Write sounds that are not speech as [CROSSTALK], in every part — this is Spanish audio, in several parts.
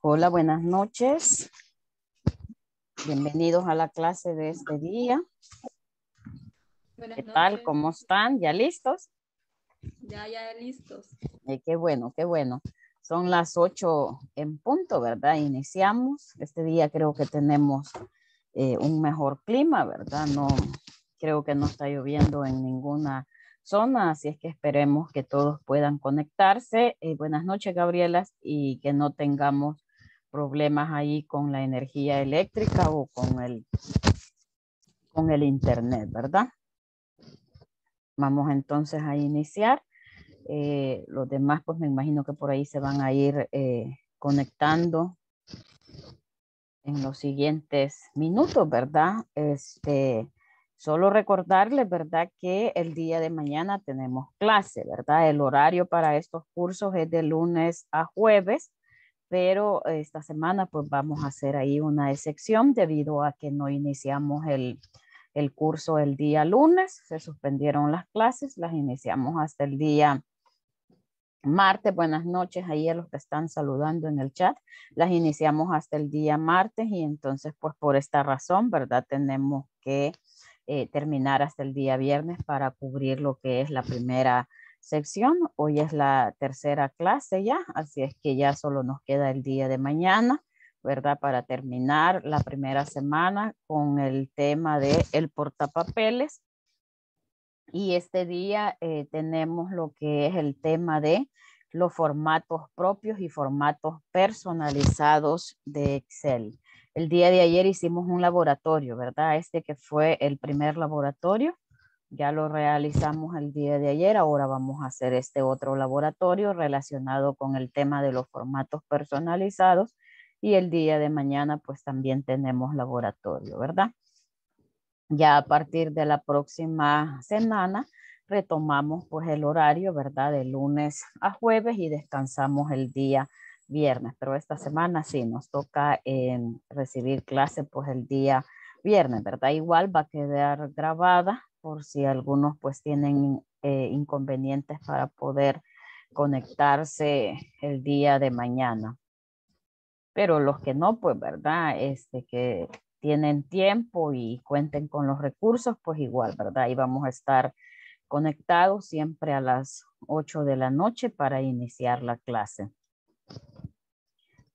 Hola, buenas noches. Bienvenidos a la clase de este día. ¿Qué tal? ¿Cómo están? ¿Ya listos? Ya, ya listos. Eh, qué bueno, qué bueno. Son las 8 en punto, ¿verdad? Iniciamos. Este día creo que tenemos eh, un mejor clima, ¿verdad? No, creo que no está lloviendo en ninguna zona, así es que esperemos que todos puedan conectarse. Eh, buenas noches, Gabrielas, y que no tengamos problemas ahí con la energía eléctrica o con el, con el internet, ¿verdad? Vamos entonces a iniciar. Eh, los demás, pues me imagino que por ahí se van a ir eh, conectando en los siguientes minutos, ¿verdad? Este, Solo recordarles, ¿verdad? Que el día de mañana tenemos clase, ¿verdad? El horario para estos cursos es de lunes a jueves, pero esta semana pues vamos a hacer ahí una excepción debido a que no iniciamos el, el curso el día lunes, se suspendieron las clases, las iniciamos hasta el día martes, buenas noches ahí a los que están saludando en el chat. Las iniciamos hasta el día martes y entonces pues por esta razón, ¿verdad? Tenemos que eh, terminar hasta el día viernes para cubrir lo que es la primera sección. Hoy es la tercera clase ya, así es que ya solo nos queda el día de mañana, ¿verdad? Para terminar la primera semana con el tema de el portapapeles. Y este día eh, tenemos lo que es el tema de los formatos propios y formatos personalizados de Excel. El día de ayer hicimos un laboratorio, ¿verdad? Este que fue el primer laboratorio. Ya lo realizamos el día de ayer, ahora vamos a hacer este otro laboratorio relacionado con el tema de los formatos personalizados y el día de mañana pues también tenemos laboratorio, ¿verdad? Ya a partir de la próxima semana retomamos pues el horario, ¿verdad? De lunes a jueves y descansamos el día viernes, pero esta semana sí nos toca em, recibir clase pues el día viernes, ¿verdad? Igual va a quedar grabada por si algunos pues tienen eh, inconvenientes para poder conectarse el día de mañana. Pero los que no, pues, ¿verdad? Este, que tienen tiempo y cuenten con los recursos, pues igual, ¿verdad? Y vamos a estar conectados siempre a las 8 de la noche para iniciar la clase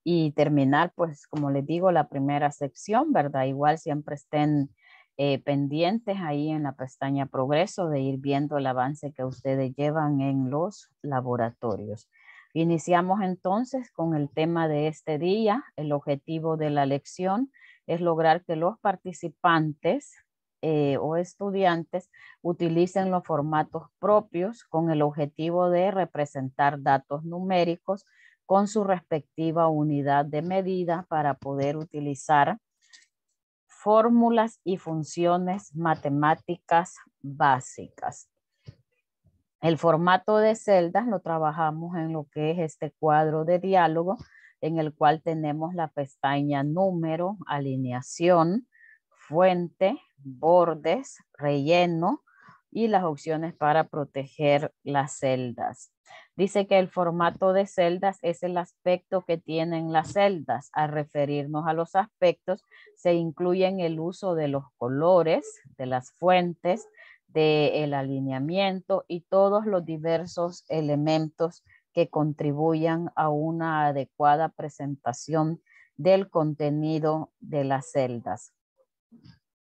y terminar, pues como les digo, la primera sección, ¿verdad? Igual siempre estén eh, pendientes ahí en la pestaña progreso de ir viendo el avance que ustedes llevan en los laboratorios. Iniciamos entonces con el tema de este día. El objetivo de la lección es lograr que los participantes eh, o estudiantes utilicen los formatos propios con el objetivo de representar datos numéricos con su respectiva unidad de medida para poder utilizar fórmulas y funciones matemáticas básicas. El formato de celdas lo trabajamos en lo que es este cuadro de diálogo en el cual tenemos la pestaña número, alineación, fuente, bordes, relleno, y las opciones para proteger las celdas. Dice que el formato de celdas es el aspecto que tienen las celdas. Al referirnos a los aspectos, se incluyen el uso de los colores, de las fuentes, del alineamiento y todos los diversos elementos que contribuyan a una adecuada presentación del contenido de las celdas.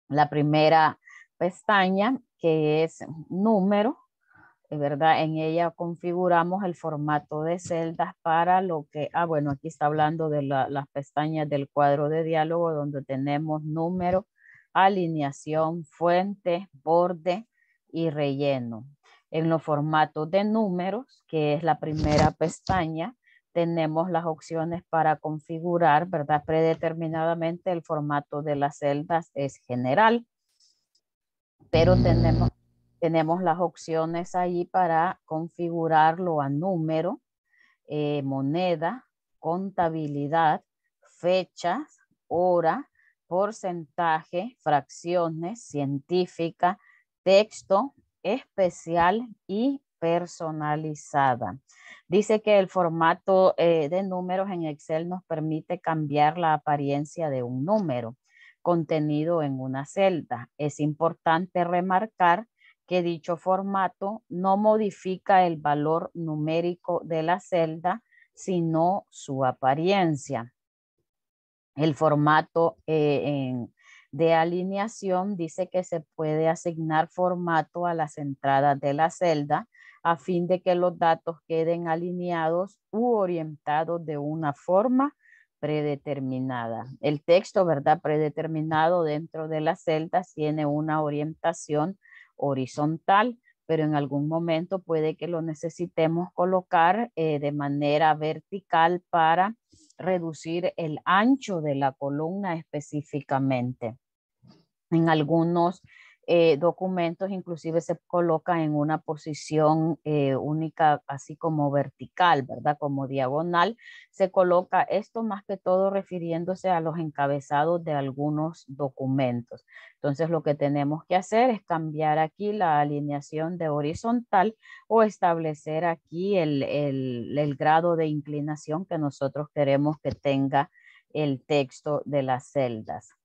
La primera pestaña que es número, eh, ¿verdad? En ella configuramos el formato de celdas para lo que, ah, bueno, aquí está hablando de las pestañas del cuadro de diálogo donde tenemos número, alineación, fuente, borde y relleno. En los formatos de números, que es la primera pestaña, tenemos las opciones para configurar, ¿verdad? Predeterminadamente el formato de las celdas es general, pero tenemos, tenemos las opciones ahí para configurarlo a número, eh, moneda, contabilidad, fechas, hora, porcentaje, fracciones, científica, texto, especial y personalizada. Dice que el formato eh, de números en Excel nos permite cambiar la apariencia de un número contenido en una celda. Es importante remarcar que dicho formato no modifica el valor numérico de la celda, sino su apariencia. El formato eh, de alineación dice que se puede asignar formato a las entradas de la celda a fin de que los datos queden alineados u orientados de una forma predeterminada. El texto, ¿verdad? Predeterminado dentro de las celdas tiene una orientación horizontal, pero en algún momento puede que lo necesitemos colocar eh, de manera vertical para reducir el ancho de la columna específicamente. En algunos eh, documentos inclusive se coloca en una posición eh, única, así como vertical, ¿verdad? Como diagonal, se coloca esto más que todo refiriéndose a los encabezados de algunos documentos. Entonces lo que tenemos que hacer es cambiar aquí la alineación de horizontal o establecer aquí el grado de inclinación que nosotros queremos que tenga el texto de las celdas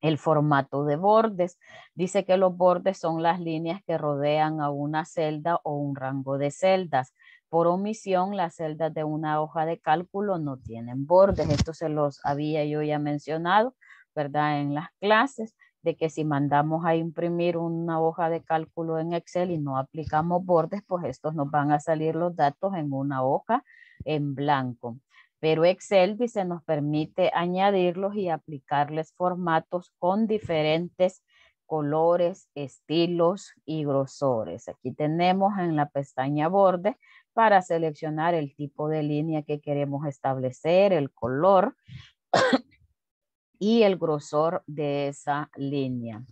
el formato de bordes. Dice que los bordes son las líneas que rodean a una celda o un rango de celdas. Por omisión, las celdas de una hoja de cálculo no tienen bordes. Esto se los había yo ya mencionado, ¿verdad? En las clases, de que si mandamos a imprimir una hoja de cálculo en Excel y no aplicamos bordes, pues estos nos van a salir los datos en una hoja en blanco. Pero Excel, dice, nos permite añadirlos y aplicarles formatos con diferentes colores, estilos y grosores. Aquí tenemos en la pestaña borde para seleccionar el tipo de línea que queremos establecer, el color [COUGHS] y el grosor de esa línea.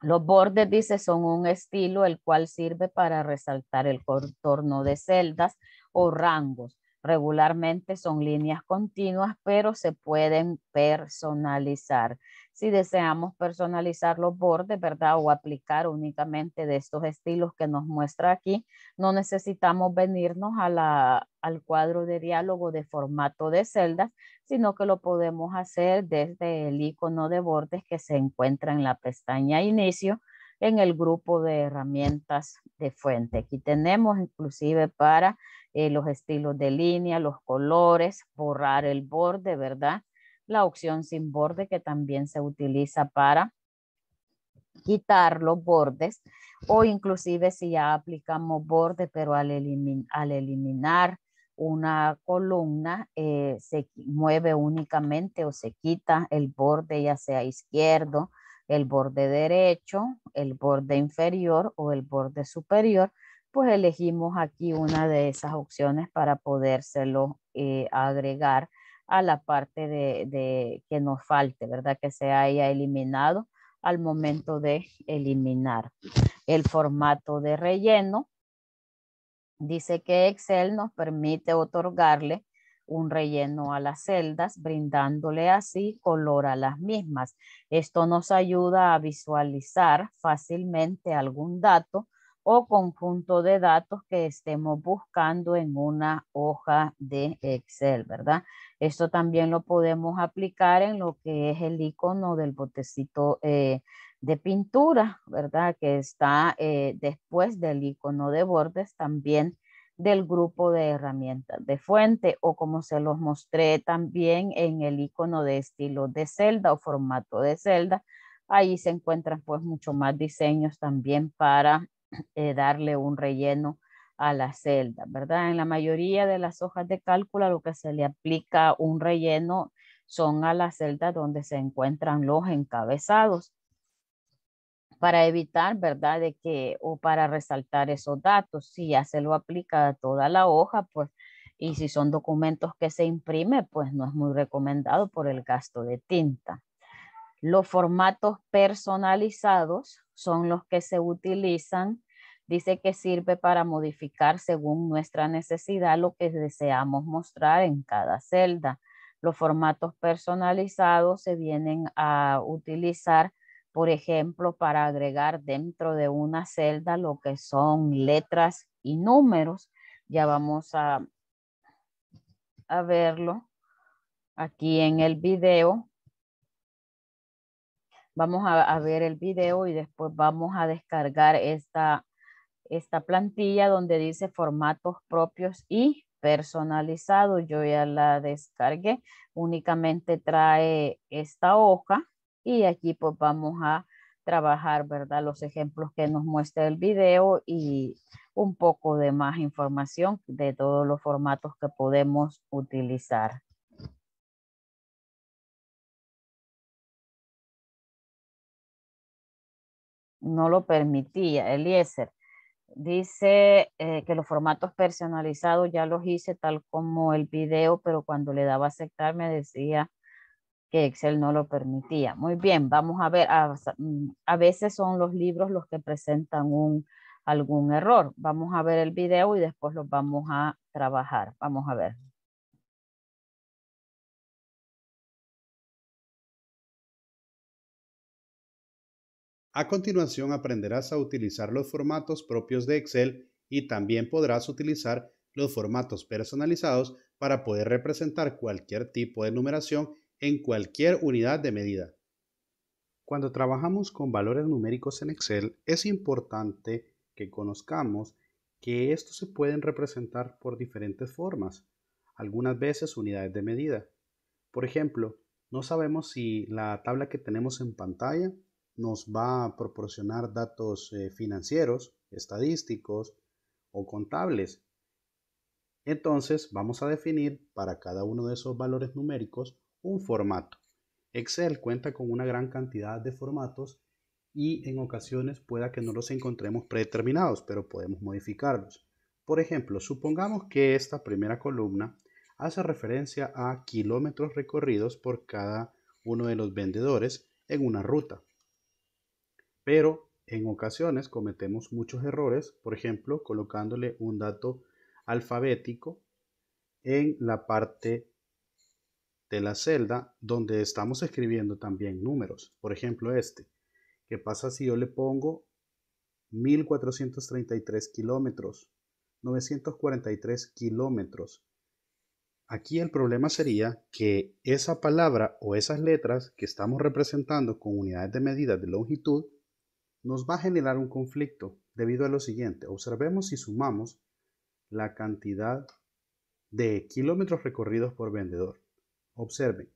Los bordes, dice, son un estilo el cual sirve para resaltar el contorno de celdas o rangos Regularmente son líneas continuas, pero se pueden personalizar. Si deseamos personalizar los bordes, ¿verdad? O aplicar únicamente de estos estilos que nos muestra aquí, no necesitamos venirnos al cuadro de diálogo de formato de celdas, sino que lo podemos hacer desde el icono de bordes que se encuentra en la pestaña Inicio, en el grupo de herramientas de fuente. Aquí tenemos inclusive para eh, los estilos de línea, los colores, borrar el borde, ¿verdad? La opción sin borde que también se utiliza para quitar los bordes o inclusive si ya aplicamos borde, pero al, eliminar una columna eh, se mueve únicamente o se quita el borde ya sea izquierdo, el borde derecho, el borde inferior o el borde superior pues elegimos aquí una de esas opciones para podérselo eh, agregar a la parte de, que nos falte, ¿verdad? Que se haya eliminado al momento de eliminar. El formato de relleno dice que Excel nos permite otorgarle un relleno a las celdas, brindándole así color a las mismas. Esto nos ayuda a visualizar fácilmente algún dato o conjunto de datos que estemos buscando en una hoja de Excel, ¿verdad? Esto también lo podemos aplicar en lo que es el icono del botecito eh, de pintura, ¿verdad? Que está eh, después del icono de bordes también del grupo de herramientas de fuente o como se los mostré también en el icono de estilo de celda o formato de celda, ahí se encuentran pues mucho más diseños también para eh, darle un relleno a la celda, ¿verdad? En la mayoría de las hojas de cálculo lo que se le aplica un relleno son a la celda donde se encuentran los encabezados para evitar, ¿verdad? De que, o para resaltar esos datos, si ya se lo aplica a toda la hoja, pues, y si son documentos que se imprime, pues no es muy recomendado por el gasto de tinta. Los formatos personalizados son los que se utilizan. Dice que sirve para modificar según nuestra necesidad lo que deseamos mostrar en cada celda. Los formatos personalizados se vienen a utilizar, por ejemplo, para agregar dentro de una celda lo que son letras y números. Ya vamos a, a verlo aquí en el video Vamos a, ver el video y después vamos a descargar esta, plantilla donde dice formatos propios y personalizados. Yo ya la descargué. Únicamente trae esta hoja y aquí pues vamos a trabajar, ¿verdad? Los ejemplos que nos muestra el video y un poco de más información de todos los formatos que podemos utilizar. no lo permitía. Eliezer dice eh, que los formatos personalizados ya los hice tal como el video, pero cuando le daba aceptar me decía que Excel no lo permitía. Muy bien, vamos a ver, a, mm, a veces son los libros los que presentan un, algún error. Vamos a ver el video y después los vamos a trabajar. Vamos a ver. A continuación aprenderás a utilizar los formatos propios de Excel y también podrás utilizar los formatos personalizados para poder representar cualquier tipo de numeración en cualquier unidad de medida. Cuando trabajamos con valores numéricos en Excel es importante que conozcamos que estos se pueden representar por diferentes formas, algunas veces unidades de medida. Por ejemplo, no sabemos si la tabla que tenemos en pantalla nos va a proporcionar datos eh, financieros, estadísticos o contables. Entonces vamos a definir para cada uno de esos valores numéricos un formato. Excel cuenta con una gran cantidad de formatos y en ocasiones pueda que no los encontremos predeterminados, pero podemos modificarlos. Por ejemplo, supongamos que esta primera columna hace referencia a kilómetros recorridos por cada uno de los vendedores en una ruta pero en ocasiones cometemos muchos errores, por ejemplo, colocándole un dato alfabético en la parte de la celda donde estamos escribiendo también números. Por ejemplo, este. ¿Qué pasa si yo le pongo 1433 kilómetros? 943 kilómetros. Aquí el problema sería que esa palabra o esas letras que estamos representando con unidades de medida de longitud nos va a generar un conflicto debido a lo siguiente. Observemos y sumamos la cantidad de kilómetros recorridos por vendedor. Observen.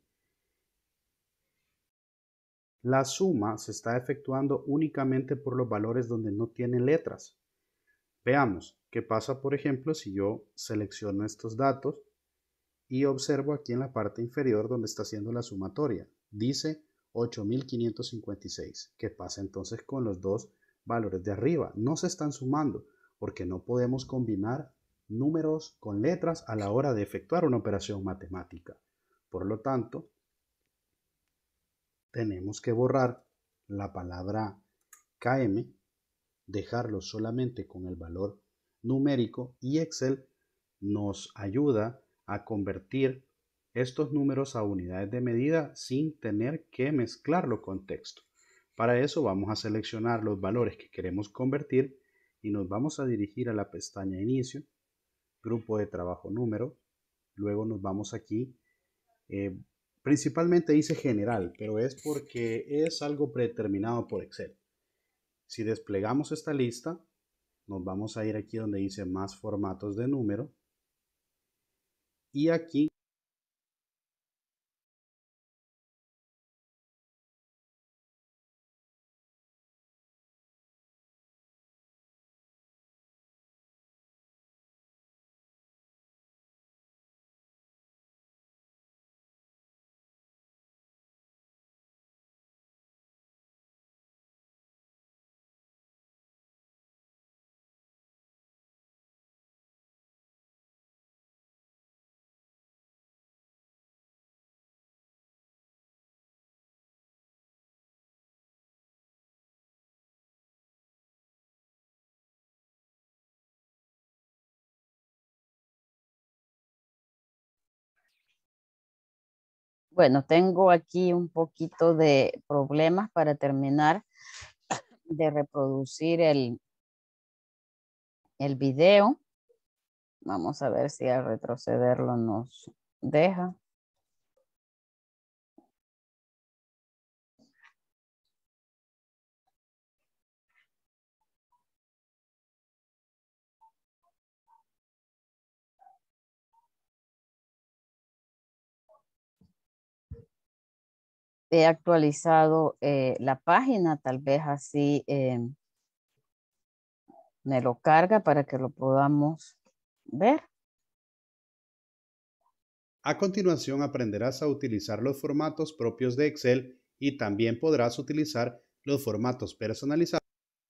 La suma se está efectuando únicamente por los valores donde no tiene letras. Veamos qué pasa, por ejemplo, si yo selecciono estos datos y observo aquí en la parte inferior donde está haciendo la sumatoria. Dice 8.556, que pasa entonces con los dos valores de arriba. No se están sumando porque no podemos combinar números con letras a la hora de efectuar una operación matemática. Por lo tanto, tenemos que borrar la palabra KM, dejarlo solamente con el valor numérico y Excel nos ayuda a convertir estos números a unidades de medida sin tener que mezclarlo con texto. Para eso vamos a seleccionar los valores que queremos convertir y nos vamos a dirigir a la pestaña Inicio, Grupo de Trabajo Número. Luego nos vamos aquí. Eh, principalmente dice General, pero es porque es algo predeterminado por Excel. Si desplegamos esta lista, nos vamos a ir aquí donde dice Más formatos de número. Y aquí Bueno, tengo aquí un poquito de problemas para terminar de reproducir el, el video. Vamos a ver si al retrocederlo nos deja. he actualizado eh, la página, tal vez así em, me lo carga para que lo podamos ver. A continuación aprenderás a utilizar los formatos propios de Excel y también podrás utilizar los formatos personalizados.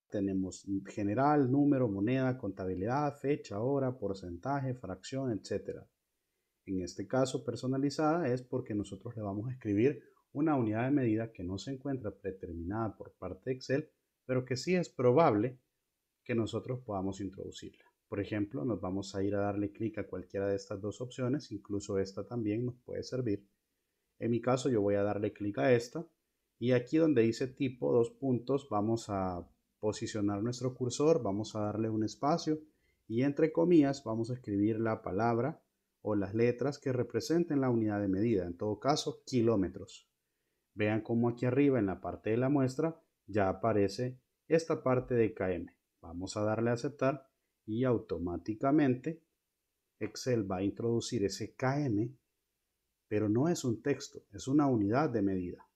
Tenemos general, número, moneda, contabilidad, fecha, hora, porcentaje, fracción, etc. En este caso personalizada es porque nosotros le vamos a escribir una unidad de medida que no se encuentra predeterminada por parte de Excel, pero que sí es probable que nosotros podamos introducirla. Por ejemplo, nos vamos a ir a darle clic a cualquiera de estas dos opciones, incluso esta también nos puede servir. En mi caso yo voy a darle clic a esta y aquí donde dice tipo, dos puntos, vamos a posicionar nuestro cursor, vamos a darle un espacio y entre comillas vamos a escribir la palabra o las letras que representen la unidad de medida, en todo caso kilómetros. Vean cómo aquí arriba en la parte de la muestra ya aparece esta parte de KM. Vamos a darle a aceptar y automáticamente Excel va a introducir ese KM, pero no es un texto, es una unidad de medida.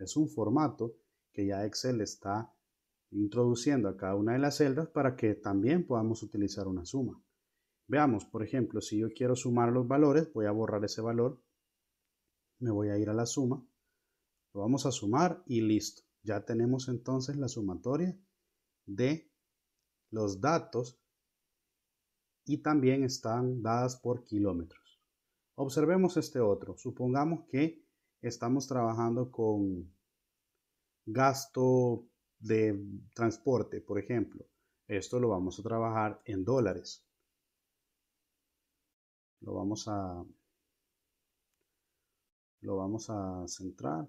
Es un formato que ya Excel está introduciendo a cada una de las celdas para que también podamos utilizar una suma. Veamos, por ejemplo, si yo quiero sumar los valores, voy a borrar ese valor, me voy a ir a la suma, vamos a sumar y listo. Ya tenemos entonces la sumatoria de los datos y también están dadas por kilómetros. Observemos este otro. Supongamos que estamos trabajando con gasto de transporte, por ejemplo. Esto lo vamos a trabajar en dólares. Lo vamos a lo vamos a centrar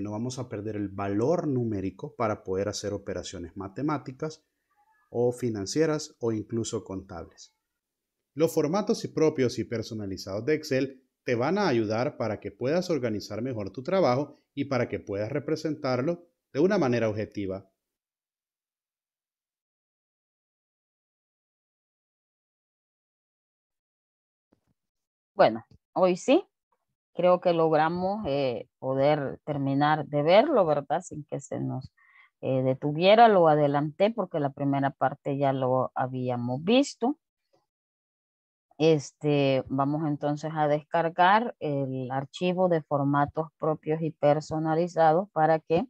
no vamos a perder el valor numérico para poder hacer operaciones matemáticas o financieras o incluso contables. Los formatos propios y personalizados de Excel te van a ayudar para que puedas organizar mejor tu trabajo y para que puedas representarlo de una manera objetiva Bueno, hoy sí creo que logramos eh, poder terminar de verlo, ¿verdad? Sin que se nos eh, detuviera, lo adelanté porque la primera parte ya lo habíamos visto. Este, vamos entonces a descargar el archivo de formatos propios y personalizados para que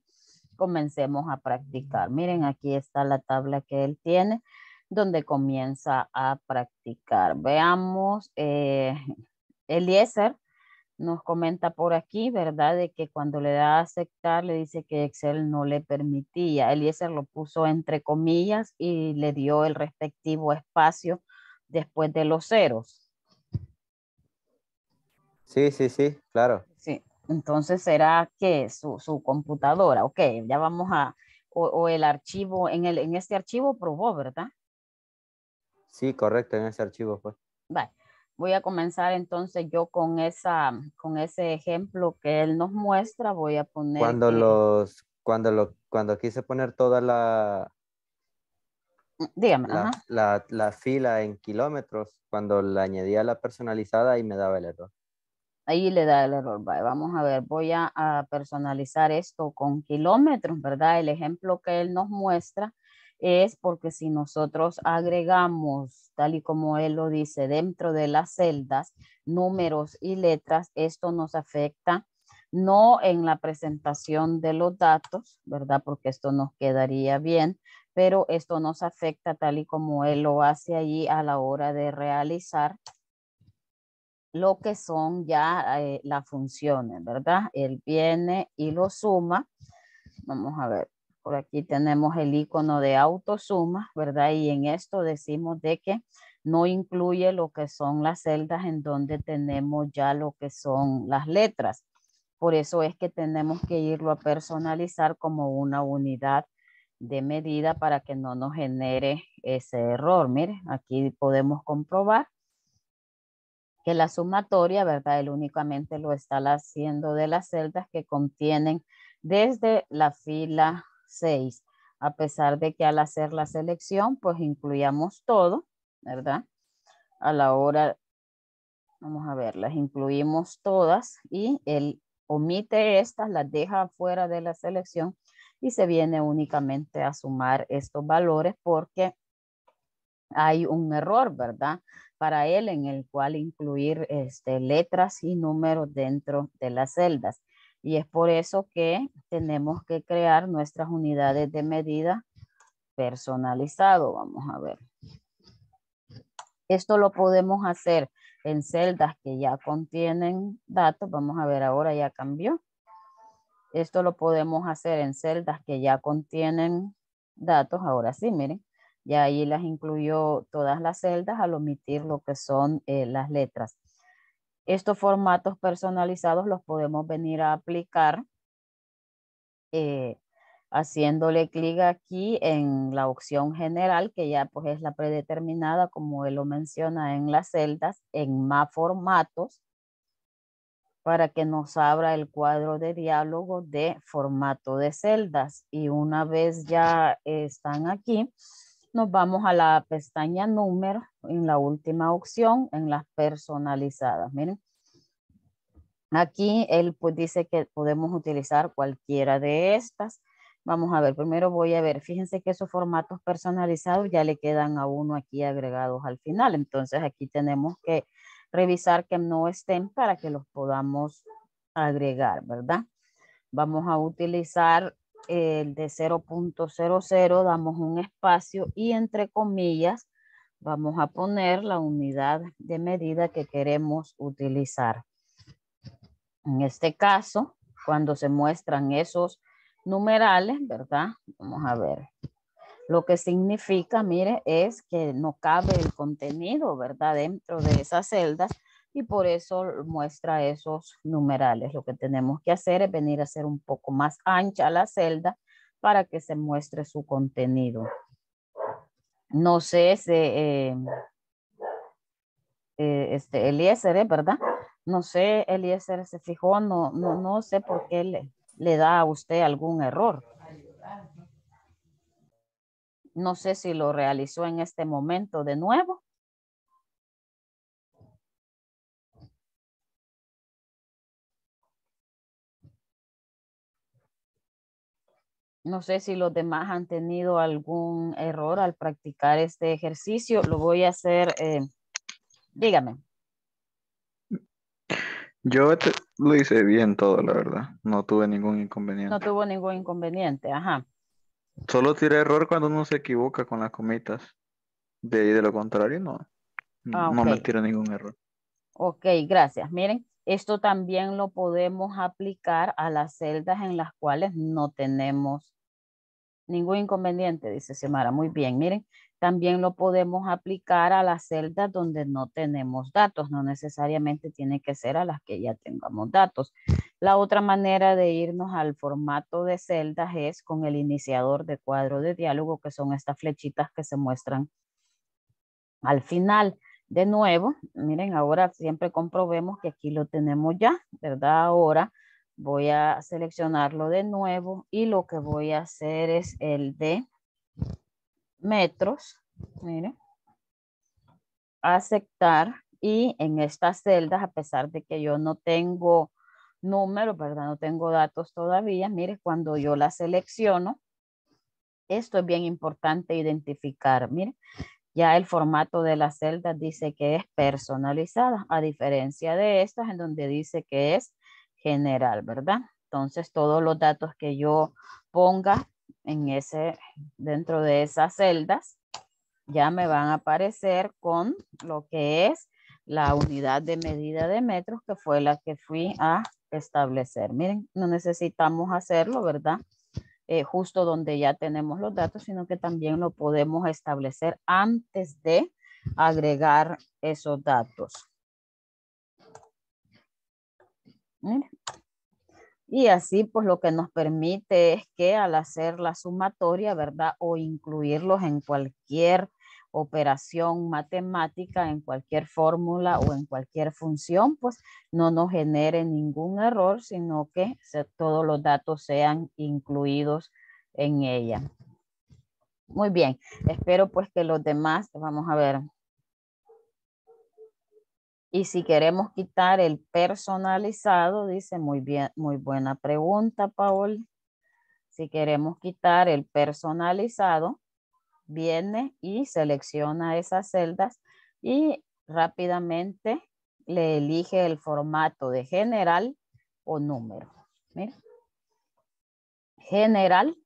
comencemos a practicar. Miren, aquí está la tabla que él tiene donde comienza a practicar. Veamos, eh, Eliezer nos comenta por aquí, ¿verdad? De que cuando le da a aceptar le dice que Excel no le permitía. Eliezer lo puso entre comillas y le dio el respectivo espacio después de los ceros. Sí, sí, sí, claro. Sí, entonces será que su, computadora, ok, ya vamos a, o, el archivo, en, el, en este archivo probó, ¿verdad? Sí, correcto, en ese archivo fue. Pues. Vale, Voy a comenzar entonces yo con, esa, con ese ejemplo que él nos muestra. Voy a poner... Cuando, los, cuando, lo, cuando quise poner toda la... Mm, dígame. La, La, fila en kilómetros, cuando le a la personalizada y me daba el error. Ahí le da el error. Vale, vamos a ver, voy a, a personalizar esto con kilómetros, ¿verdad? El ejemplo que él nos muestra es porque si nosotros agregamos, tal y como él lo dice, dentro de las celdas, números y letras, esto nos afecta no en la presentación de los datos, ¿verdad? Porque esto nos quedaría bien, pero esto nos afecta tal y como él lo hace allí a la hora de realizar lo que son ya eh, las funciones, ¿verdad? Él viene y lo suma. Vamos a ver, por aquí tenemos el icono de autosuma, ¿verdad? Y en esto decimos de que no incluye lo que son las celdas en donde tenemos ya lo que son las letras. Por eso es que tenemos que irlo a personalizar como una unidad de medida para que no nos genere ese error. Miren, aquí podemos comprobar que la sumatoria, ¿verdad? Él únicamente lo está haciendo de las celdas que contienen desde la fila 6, a pesar de que al hacer la selección, pues incluíamos todo, ¿verdad? A la hora, vamos a ver, las incluimos todas y él omite estas, las deja fuera de la selección y se viene únicamente a sumar estos valores porque hay un error, ¿verdad? Para él en el cual incluir este, letras y números dentro de las celdas. Y es por eso que tenemos que crear nuestras unidades de medida personalizado. Vamos a ver. Esto lo podemos hacer en celdas que ya contienen datos. Vamos a ver, ahora ya cambió. Esto lo podemos hacer en celdas que ya contienen datos. Ahora sí, miren. Ya ahí las incluyó todas las celdas al omitir lo que son eh, las letras. Estos formatos personalizados los podemos venir a aplicar eh, haciéndole clic aquí en la opción general, que ya pues es la predeterminada, como él lo menciona en las celdas, en más formatos, para que nos abra el cuadro de diálogo de formato de celdas. Y una vez ya están aquí, nos vamos a la pestaña número, en la última opción, en las personalizadas. Miren, aquí él pues dice que podemos utilizar cualquiera de estas. Vamos a ver, primero voy a ver, fíjense que esos formatos personalizados ya le quedan a uno aquí agregados al final. Entonces aquí tenemos que revisar que no estén para que los podamos agregar, ¿verdad? Vamos a utilizar el de 0.00, damos un espacio y entre comillas vamos a poner la unidad de medida que queremos utilizar. En este caso, cuando se muestran esos numerales, ¿verdad? Vamos a ver. Lo que significa, mire, es que no cabe el contenido, ¿verdad? Dentro de esas celdas, y por eso muestra esos numerales. Lo que tenemos que hacer es venir a hacer un poco más ancha la celda para que se muestre su contenido. No sé si eh, eh, este, ¿eh? ¿verdad? No sé, Eliezer se fijó, no, no, no sé por qué le da a usted algún error. No sé si lo realizó en este momento de nuevo. No sé si los demás han tenido algún error al practicar este ejercicio. Lo voy a hacer. Eh, dígame. Yo lo hice bien todo, la verdad. No tuve ningún inconveniente. No tuvo ningún inconveniente, ajá. Solo tira error cuando uno se equivoca con las comitas. De ahí de lo contrario, no. Ah, no me tira ningún error. Ok, gracias. Miren, esto también lo podemos aplicar a las celdas en las cuales no tenemos Ningún inconveniente, dice Semara, Muy bien, miren, también lo podemos aplicar a las celdas donde no tenemos datos, no necesariamente tiene que ser a las que ya tengamos datos. La otra manera de irnos al formato de celdas es con el iniciador de cuadro de diálogo, que son estas flechitas que se muestran al final. De nuevo, miren, ahora siempre comprobemos que aquí lo tenemos ya, ¿verdad? Ahora voy a seleccionarlo de nuevo y lo que voy a hacer es el de metros, mire, aceptar y en estas celdas, a pesar de que yo no tengo números, ¿verdad? No tengo datos todavía, mire, cuando yo la selecciono, esto es bien importante identificar, mire, ya el formato de la celda dice que es personalizada, a diferencia de estas en donde dice que es general, ¿verdad? Entonces, todos los datos que yo ponga en ese, dentro de esas celdas, ya me van a aparecer con lo que es la unidad de medida de metros, que fue la que fui a establecer. Miren, no necesitamos hacerlo, ¿verdad? Eh, justo donde ya tenemos los datos, sino que también lo podemos establecer antes de agregar esos datos. Y así, pues lo que nos permite es que al hacer la sumatoria, ¿verdad? O incluirlos en cualquier operación matemática, en cualquier fórmula o en cualquier función, pues no nos genere ningún error, sino que todos los datos sean incluidos en ella. Muy bien, espero pues que los demás, vamos a ver, y si queremos quitar el personalizado, dice muy bien, muy buena pregunta, Paul. Si queremos quitar el personalizado, viene y selecciona esas celdas y rápidamente le elige el formato de general o número. General,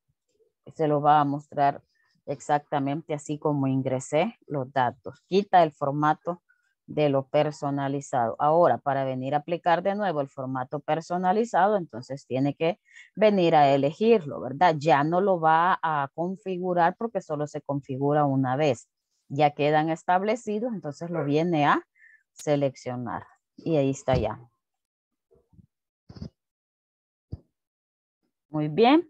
se lo va a mostrar exactamente así como ingresé los datos. Quita el formato de lo personalizado. Ahora, para venir a aplicar de nuevo el formato personalizado, entonces tiene que venir a elegirlo, ¿verdad? Ya no lo va a configurar porque solo se configura una vez. Ya quedan establecidos, entonces lo viene a seleccionar. Y ahí está ya. Muy bien.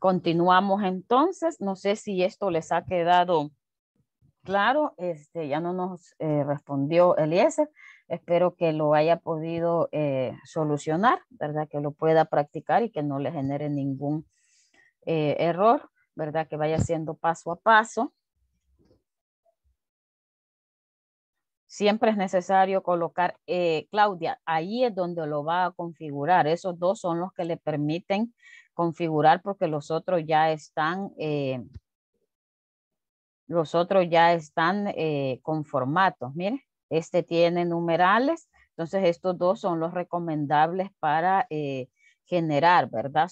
Continuamos entonces. No sé si esto les ha quedado claro, este, ya no nos eh, respondió Eliezer. Espero que lo haya podido eh, solucionar, ¿verdad? Que lo pueda practicar y que no le genere ningún eh, error, ¿verdad? Que vaya siendo paso a paso. Siempre es necesario colocar, Claudia, ahí es donde lo va a configurar. Esos dos son los que le permiten configurar porque los otros ya están los otros ya están eh, con formatos. mire este tiene numerales. Entonces, estos dos son los recomendables para eh, generar, ¿verdad?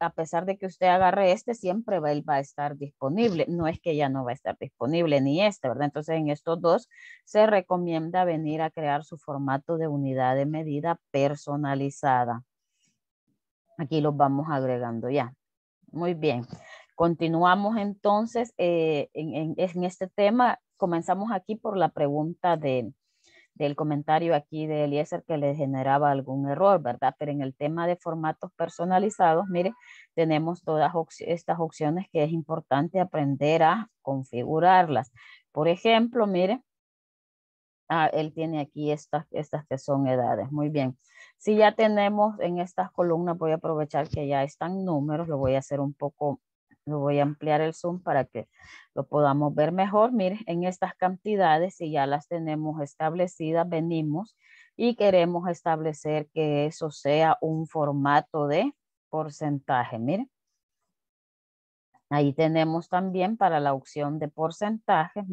a, pesar de que usted agarre este, siempre va, va a estar disponible. No es que ya no va a estar disponible ni este, ¿verdad? Entonces, en estos dos se recomienda venir a crear su formato de unidad de medida personalizada. Aquí los vamos agregando ya. Muy bien. Continuamos entonces eh, en, este tema. Comenzamos aquí por la pregunta del comentario aquí de Eliezer que le generaba algún error, ¿verdad? Pero en el tema de formatos personalizados, mire, tenemos todas estas opciones que es importante aprender a configurarlas. Por ejemplo, mire, ah, él tiene aquí estas, estas que son edades. Muy bien. Si ya tenemos en estas columnas, voy a aprovechar que ya están números, lo voy a hacer un poco lo voy a ampliar el zoom para que lo podamos ver mejor. Miren, en estas cantidades, si ya las tenemos establecidas, venimos y queremos establecer que eso sea un formato de porcentaje. Miren, ahí tenemos también para la opción de porcentaje,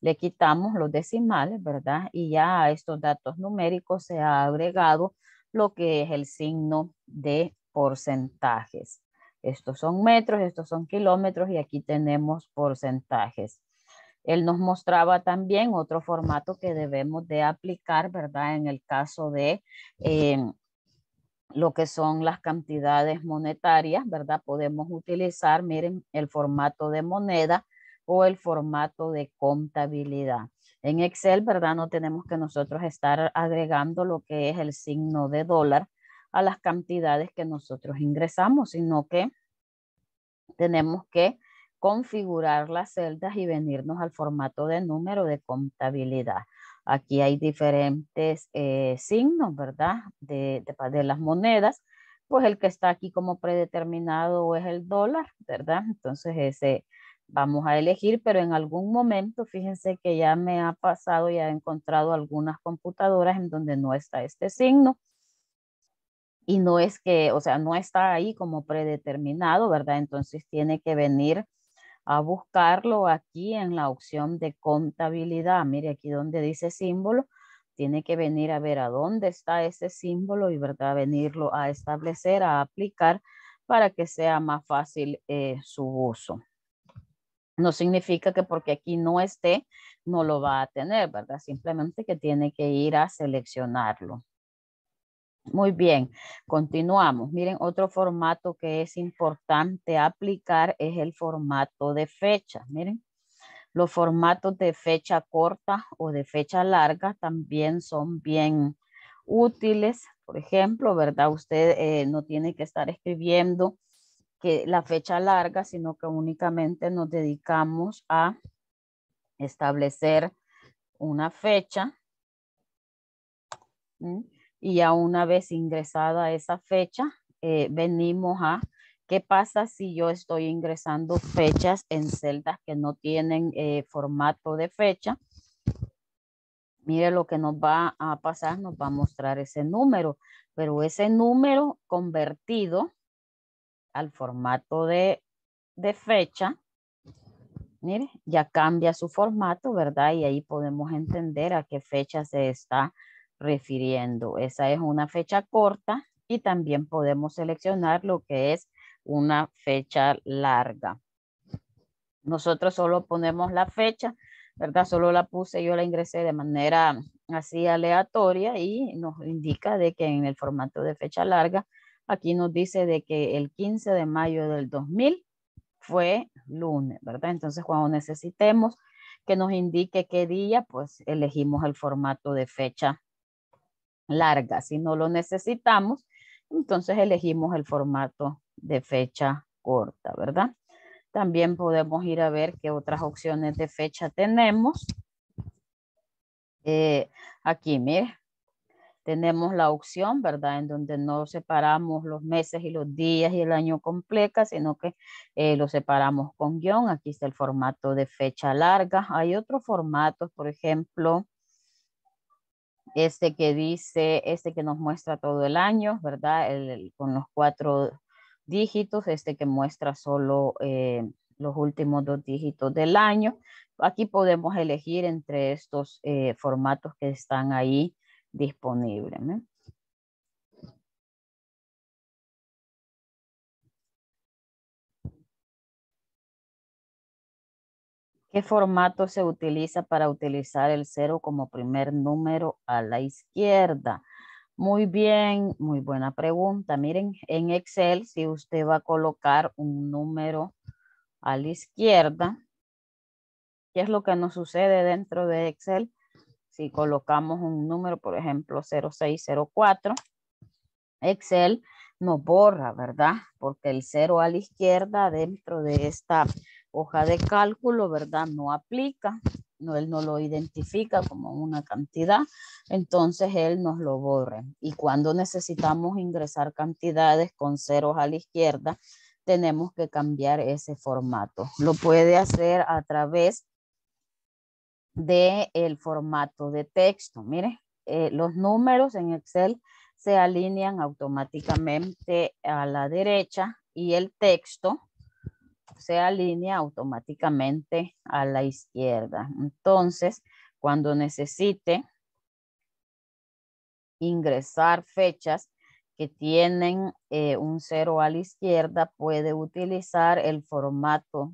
le quitamos los decimales, ¿verdad? Y ya a estos datos numéricos se ha agregado lo que es el signo de porcentajes. Estos son metros, estos son kilómetros y aquí tenemos porcentajes. Él nos mostraba también otro formato que debemos de aplicar, ¿verdad? En el caso de em, lo que son las cantidades monetarias, ¿verdad? Podemos utilizar, miren, el formato de moneda o el formato de contabilidad. En Excel, ¿verdad? No tenemos que nosotros estar agregando lo que es el signo de dólar, a las cantidades que nosotros ingresamos, sino que tenemos que configurar las celdas y venirnos al formato de número de contabilidad. Aquí hay diferentes eh, signos, ¿verdad? De, de, las monedas. Pues el que está aquí como predeterminado es el dólar, ¿verdad? Entonces ese vamos a elegir, pero en algún momento, fíjense que ya me ha pasado, y he encontrado algunas computadoras en donde no está este signo y no es que, o sea, no está ahí como predeterminado, ¿verdad? Entonces tiene que venir a buscarlo aquí en la opción de contabilidad. Mire aquí donde dice símbolo, tiene que venir a ver a dónde está ese símbolo y, ¿verdad? Venirlo a establecer, a aplicar para que sea más fácil eh, su uso. No significa que porque aquí no esté, no lo va a tener, ¿verdad? Simplemente que tiene que ir a seleccionarlo. Muy bien, continuamos. Miren, otro formato que es importante aplicar es el formato de fecha. Miren, los formatos de fecha corta o de fecha larga también son bien útiles. Por ejemplo, ¿verdad? Usted eh, no tiene que estar escribiendo que la fecha larga, sino que únicamente nos dedicamos a establecer una fecha y ya una vez ingresada esa fecha, eh, venimos a qué pasa si yo estoy ingresando fechas en celdas que no tienen eh, formato de fecha. Mire lo que nos va a pasar, nos va a mostrar ese número, pero ese número convertido al formato de, de fecha, mire, ya cambia su formato, ¿verdad? Y ahí podemos entender a qué fecha se está refiriendo. Esa es una fecha corta y también podemos seleccionar lo que es una fecha larga. Nosotros solo ponemos la fecha, ¿verdad? Solo la puse, yo la ingresé de manera así aleatoria y nos indica de que en el formato de fecha larga, aquí nos dice de que el 15 de mayo del 2000 fue lunes, ¿verdad? Entonces cuando necesitemos que nos indique qué día, pues elegimos el formato de fecha larga. Si no lo necesitamos, entonces elegimos el formato de fecha corta, ¿verdad? También podemos ir a ver qué otras opciones de fecha tenemos. Eh, aquí, mire, tenemos la opción, ¿verdad? En donde no separamos los meses y los días y el año completa, sino que eh, lo separamos con guión. Aquí está el formato de fecha larga. Hay otros formatos, por ejemplo, este que dice, este que nos muestra todo el año, ¿verdad? con los cuatro dígitos, este que muestra solo eh, los últimos dos dígitos del año. Aquí podemos elegir entre estos eh, formatos que están ahí disponibles. ¿Qué formato se utiliza para utilizar el cero como primer número a la izquierda? Muy bien, muy buena pregunta. Miren, en Excel, si usted va a colocar un número a la izquierda, ¿qué es lo que nos sucede dentro de Excel? Si colocamos un número, por ejemplo, 0604, Excel nos borra, ¿verdad? Porque el cero a la izquierda dentro de esta hoja de cálculo, ¿verdad? No aplica, no, él no lo identifica como una cantidad, entonces él nos lo borra. Y cuando necesitamos ingresar cantidades con ceros a la izquierda, tenemos que cambiar ese formato. Lo puede hacer a través del el formato de texto. Mire, eh, los números en Excel se alinean automáticamente a la derecha y el texto se alinea automáticamente a la izquierda. Entonces, cuando necesite ingresar fechas que tienen eh, un cero a la izquierda, puede utilizar el formato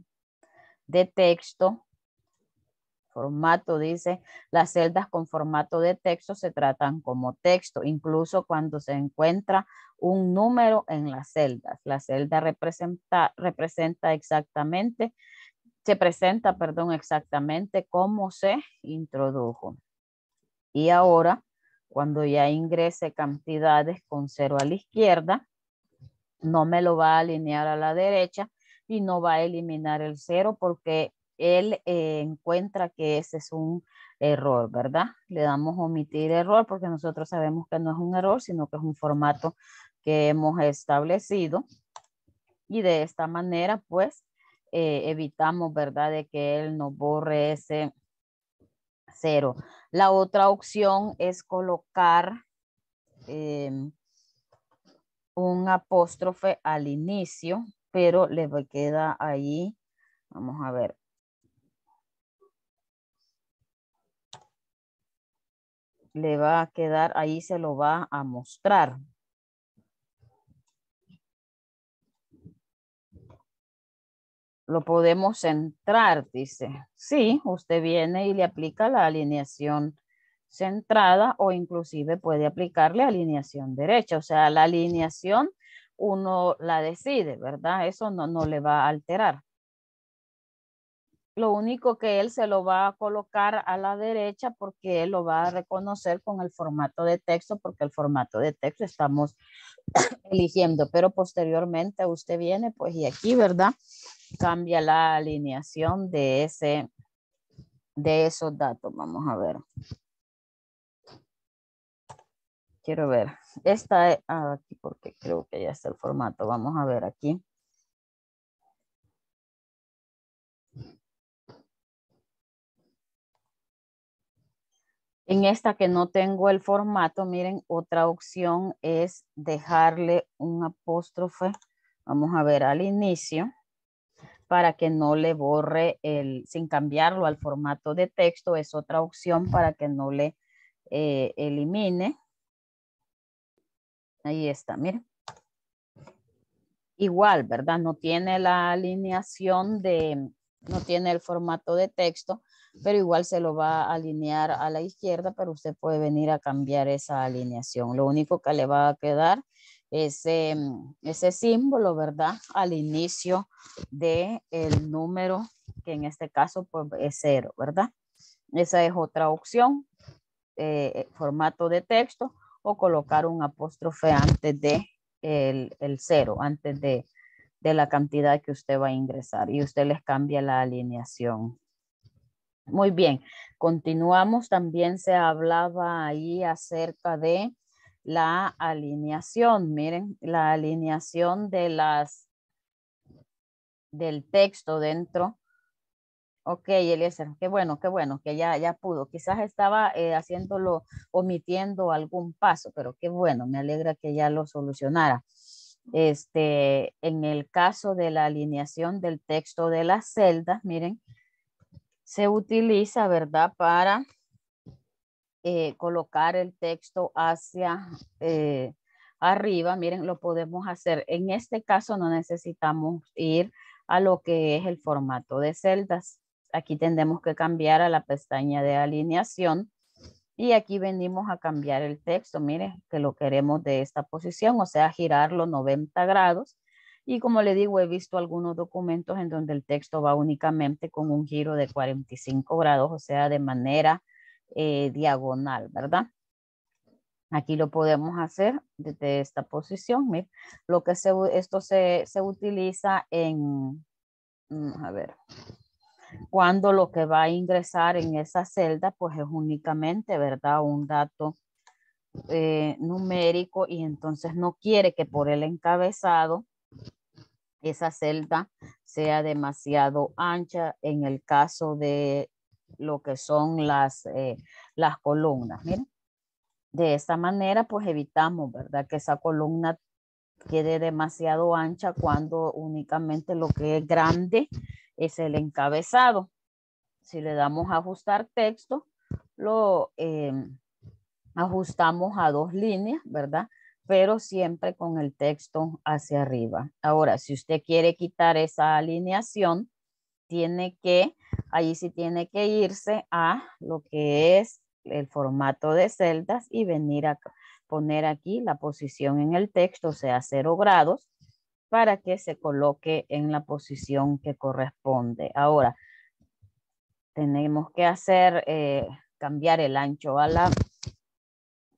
de texto formato, dice, las celdas con formato de texto se tratan como texto, incluso cuando se encuentra un número en las celdas. La celda representa, representa exactamente, se presenta, perdón, exactamente cómo se introdujo. Y ahora, cuando ya ingrese cantidades con cero a la izquierda, no me lo va a alinear a la derecha y no va a eliminar el cero porque él eh, encuentra que ese es un error, ¿verdad? Le damos omitir error porque nosotros sabemos que no es un error, sino que es un formato que hemos establecido. Y de esta manera, pues, eh, evitamos, ¿verdad?, de que él nos borre ese cero. La otra opción es colocar em, un apóstrofe al inicio, pero le queda ahí, vamos a ver, le va a quedar, ahí se lo va a mostrar. Lo podemos centrar, dice. Sí, usted viene y le aplica la alineación centrada o inclusive puede aplicarle alineación derecha. O sea, la alineación uno la decide, ¿verdad? Eso no, no le va a alterar. Lo único que él se lo va a colocar a la derecha porque él lo va a reconocer con el formato de texto, porque el formato de texto estamos [COUGHS] eligiendo, pero posteriormente usted viene, pues, y aquí, ¿verdad? Cambia la alineación de ese, de esos datos. Vamos a ver. Quiero ver. Esta, ah, aquí porque creo que ya está el formato. Vamos a ver aquí. En esta que no tengo el formato, miren, otra opción es dejarle un apóstrofe. Vamos a ver al inicio para que no le borre el, sin cambiarlo al formato de texto, es otra opción para que no le eh, elimine. Ahí está, miren. Igual, ¿verdad? No tiene la alineación de, no tiene el formato de texto, pero igual se lo va a alinear a la izquierda, pero usted puede venir a cambiar esa alineación. Lo único que le va a quedar es em, ese símbolo, ¿verdad? Al inicio del el número, que en este caso pues, es cero, ¿verdad? Esa es otra opción, eh, formato de texto o colocar un apóstrofe antes de el, cero, antes de la cantidad que usted va a ingresar y usted les cambia la alineación. Muy bien, continuamos. También se hablaba ahí acerca de la alineación. Miren, la alineación de las del texto dentro. Ok, Eliezer, qué bueno, qué bueno, que ya, ya pudo. Quizás estaba eh, haciéndolo, omitiendo algún paso, pero qué bueno, me alegra que ya lo solucionara. Este, en el caso de la alineación del texto de las celdas, miren, se utiliza, ¿verdad? Para eh, colocar el texto hacia eh, arriba. Miren, lo podemos hacer. En este caso no necesitamos ir a lo que es el formato de celdas. Aquí tendremos que cambiar a la pestaña de alineación. Y aquí venimos a cambiar el texto. Miren que lo queremos de esta posición, o sea, girarlo 90 grados y como le digo, he visto algunos documentos en donde el texto va únicamente con un giro de 45 grados, o sea, de manera eh, diagonal, ¿verdad? Aquí lo podemos hacer desde esta posición. lo que esto se, utiliza en, mm, a ver, cuando lo que va a ingresar en esa celda, pues es únicamente, ¿verdad? Un dato eh, numérico y entonces no quiere que por el encabezado esa celda sea demasiado ancha en el caso de lo que son las, eh, columnas. de esta manera pues evitamos, ¿verdad? Que esa columna quede demasiado ancha cuando únicamente lo que es grande es el encabezado. Si le damos a ajustar texto, lo em, ajustamos a dos líneas, ¿verdad? pero siempre con el texto hacia arriba. Ahora, si usted quiere quitar esa alineación, tiene que, ahí sí tiene que irse a lo que es el formato de celdas y venir a poner aquí la posición en el texto, o sea, cero grados, para que se coloque en la posición que corresponde. Ahora, tenemos que hacer, eh, cambiar el ancho a la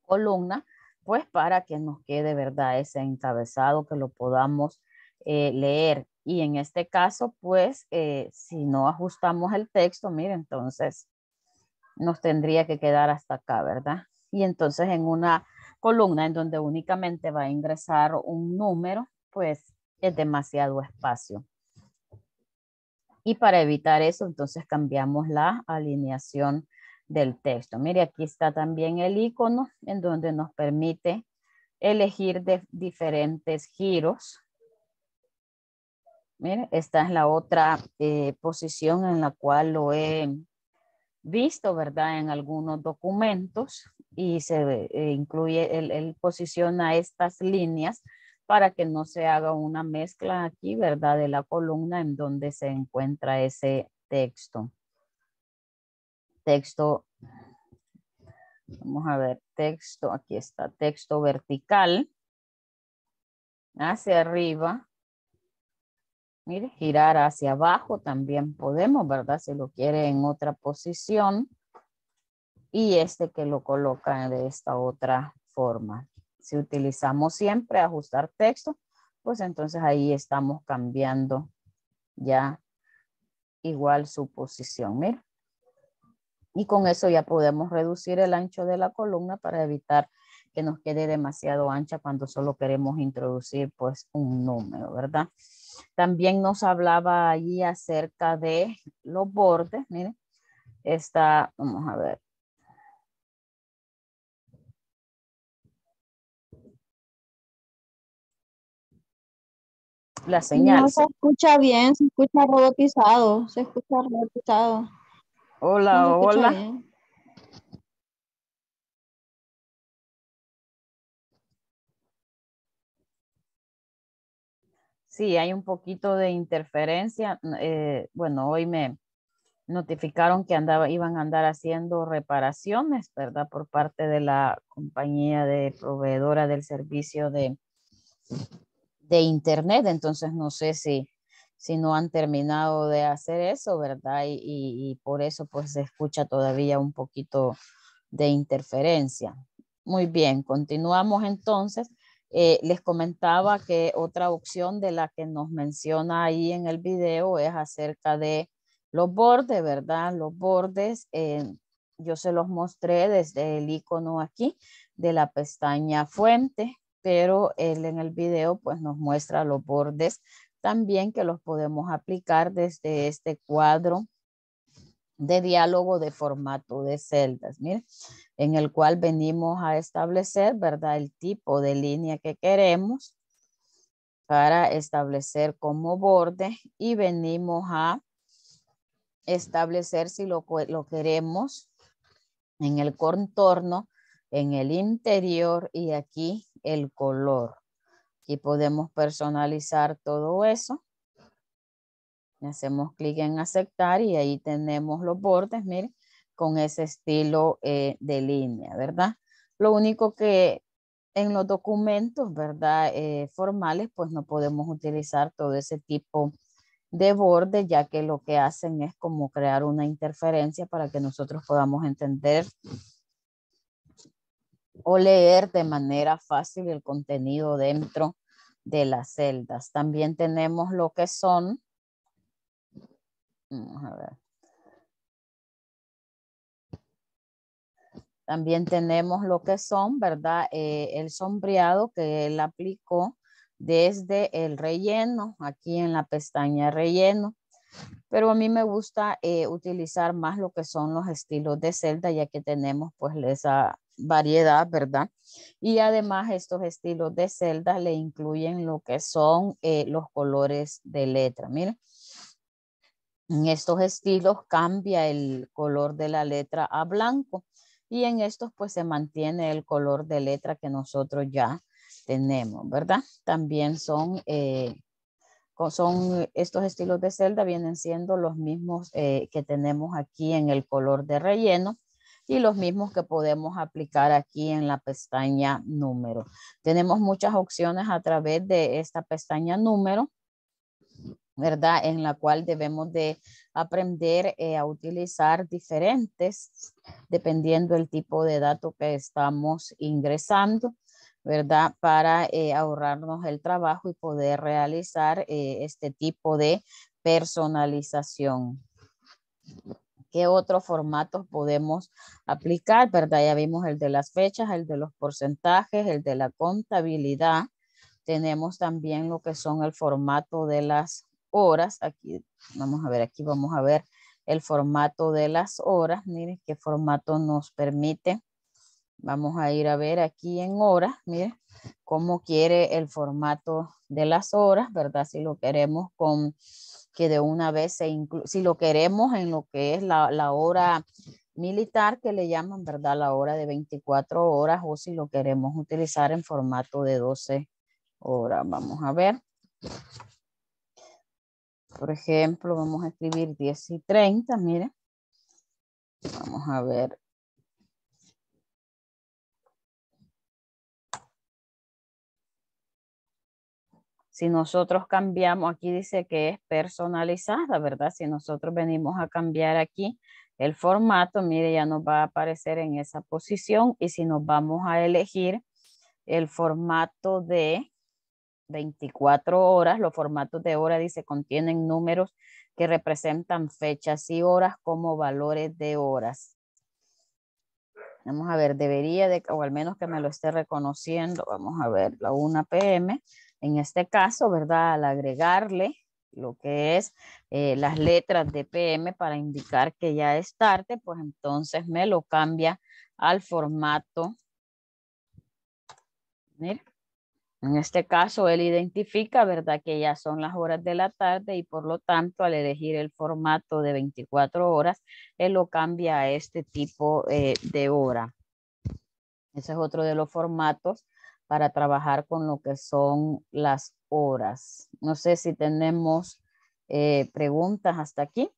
columna pues para que nos quede, ¿verdad? Ese encabezado que lo podamos eh, leer. Y en este caso, pues, eh, si no ajustamos el texto, mire, entonces nos tendría que quedar hasta acá, ¿verdad? Y entonces en una columna en donde únicamente va a ingresar un número, pues es demasiado espacio. Y para evitar eso, entonces cambiamos la alineación del texto. Mire, aquí está también el icono en donde nos permite elegir de diferentes giros. Mire, esta es la otra eh, posición en la cual lo he visto, ¿verdad? En algunos documentos y se eh, incluye, el él posiciona estas líneas para que no se haga una mezcla aquí, ¿verdad? De la columna en donde se encuentra ese texto texto, vamos a ver, texto, aquí está, texto vertical, hacia arriba, mire, girar hacia abajo también podemos, ¿verdad? Si lo quiere en otra posición y este que lo coloca de esta otra forma. Si utilizamos siempre ajustar texto, pues entonces ahí estamos cambiando ya igual su posición. Miren. Y con eso ya podemos reducir el ancho de la columna para evitar que nos quede demasiado ancha cuando solo queremos introducir pues un número, ¿verdad? También nos hablaba allí acerca de los bordes, miren, está, vamos a ver, la señal. No se escucha bien, se escucha robotizado, se escucha robotizado. Hola, hola. Sí, hay un poquito de interferencia. Eh, bueno, hoy me notificaron que andaba, iban a andar haciendo reparaciones, ¿verdad? Por parte de la compañía de proveedora del servicio de, de Internet. Entonces, no sé si si no han terminado de hacer eso, ¿verdad? Y, por eso pues se escucha todavía un poquito de interferencia. Muy bien, continuamos entonces. Eh, les comentaba que otra opción de la que nos menciona ahí en el video es acerca de los bordes, ¿verdad? Los bordes, eh, yo se los mostré desde el icono aquí de la pestaña fuente, pero él en el video pues nos muestra los bordes también que los podemos aplicar desde este cuadro de diálogo de formato de celdas, en el cual venimos a establecer, ¿verdad? El tipo de línea que queremos para establecer como borde y venimos a establecer si lo, lo queremos en el contorno, en el interior y aquí el color. Aquí podemos personalizar todo eso. Hacemos clic en aceptar y ahí tenemos los bordes, miren, con ese estilo eh, de línea, ¿verdad? Lo único que en los documentos, ¿verdad? Eh, formales, pues no podemos utilizar todo ese tipo de borde, ya que lo que hacen es como crear una interferencia para que nosotros podamos entender o leer de manera fácil el contenido dentro de las celdas. También tenemos lo que son, a ver, También tenemos lo que son, ¿verdad? Eh, el sombreado que él aplicó desde el relleno, aquí en la pestaña relleno pero a mí me gusta eh, utilizar más lo que son los estilos de celda, ya que tenemos pues esa variedad, ¿verdad? Y además estos estilos de celda le incluyen lo que son eh, los colores de letra. Miren, en estos estilos cambia el color de la letra a blanco y en estos pues se mantiene el color de letra que nosotros ya tenemos, ¿verdad? También son... Eh, son estos estilos de celda vienen siendo los mismos eh, que tenemos aquí en el color de relleno y los mismos que podemos aplicar aquí en la pestaña número. Tenemos muchas opciones a través de esta pestaña número, ¿verdad? En la cual debemos de aprender eh, a utilizar diferentes, dependiendo el tipo de dato que estamos ingresando ¿verdad? Para eh, ahorrarnos el trabajo y poder realizar eh, este tipo de personalización. ¿Qué otros formatos podemos aplicar? ¿Verdad? Ya vimos el de las fechas, el de los porcentajes, el de la contabilidad. Tenemos también lo que son el formato de las horas. Aquí vamos a ver, aquí vamos a ver el formato de las horas. Miren qué formato nos permite Vamos a ir a ver aquí en horas, mire cómo quiere el formato de las horas, ¿verdad? Si lo queremos con que de una vez se incluya, si lo queremos en lo que es la, la hora militar que le llaman, ¿verdad? La hora de 24 horas o si lo queremos utilizar en formato de 12 horas. Vamos a ver. Por ejemplo, vamos a escribir 10 y 30, mire Vamos a ver si nosotros cambiamos, aquí dice que es personalizada, ¿verdad? Si nosotros venimos a cambiar aquí el formato, mire, ya nos va a aparecer en esa posición y si nos vamos a elegir el formato de 24 horas, los formatos de hora dice contienen números que representan fechas y horas como valores de horas. Vamos a ver, debería de, o al menos que me lo esté reconociendo, vamos a ver, la 1 pm, en este caso, ¿verdad? Al agregarle lo que es eh, las letras de PM para indicar que ya es tarde, pues entonces me lo cambia al formato. En este caso, él identifica, ¿verdad? Que ya son las horas de la tarde y por lo tanto, al elegir el formato de 24 horas, él lo cambia a este tipo eh, de hora. Ese es otro de los formatos para trabajar con lo que son las horas. No sé si tenemos eh, preguntas hasta aquí.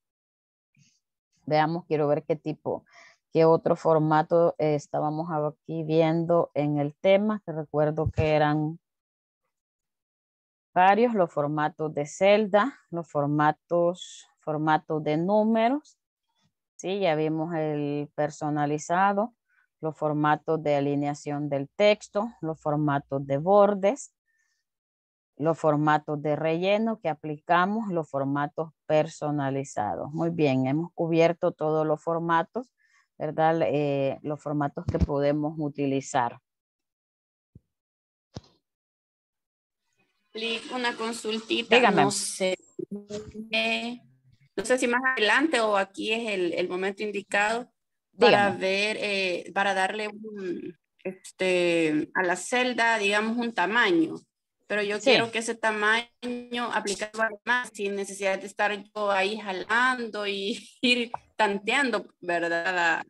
Veamos, quiero ver qué tipo, qué otro formato estábamos aquí viendo en el tema, que recuerdo que eran varios, los formatos de celda, los formatos, formatos de números. Sí, ya vimos el personalizado los formatos de alineación del texto, los formatos de bordes, los formatos de relleno que aplicamos, los formatos personalizados. Muy bien, hemos cubierto todos los formatos, ¿verdad? Eh, los formatos que podemos utilizar. Una consultita. No sé, si más adelante o aquí es el momento indicado para ver, eh, para darle este, a la celda, digamos, un tamaño. Pero yo quiero que ese tamaño aplicado más sin necesidad de estar yo ahí jalando y [LAUGHS] ir tanteando, ¿verdad? Cada,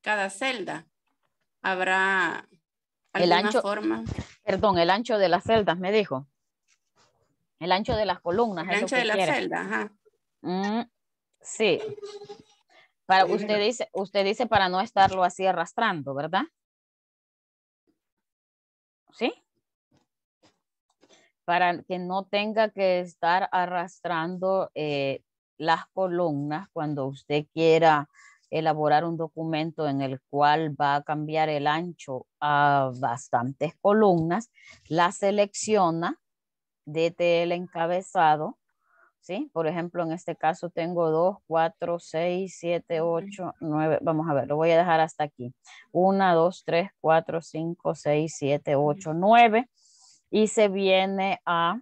cada celda. Habrá alguna el forma. Perdón, el ancho de las celdas, me dijo. El ancho de las columnas. El ancho de las celdas, ajá. Mm, sí usted dice, para no estarlo así arrastrando, ¿verdad? ¿Sí? Para que no tenga que estar arrastrando eh, las columnas cuando usted quiera elaborar un documento en el cual va a cambiar el ancho a bastantes columnas, la selecciona, desde el encabezado, ¿sí? Por ejemplo, en este caso tengo 2, 4, 6, 7, 8, 9, vamos a ver, lo voy a dejar hasta aquí. 1, 2, 3, 4, 5, 6, 7, 8, 9 y se viene a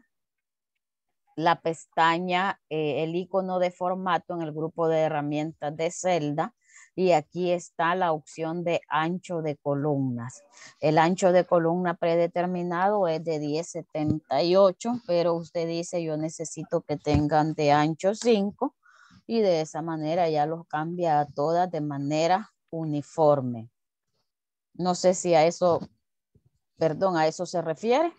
la pestaña, eh, el icono de formato en el grupo de herramientas de celda y aquí está la opción de ancho de columnas. El ancho de columna predeterminado es de 10,78, pero usted dice yo necesito que tengan de ancho 5 y de esa manera ya los cambia a todas de manera uniforme. No sé si a eso, perdón, a eso se refiere.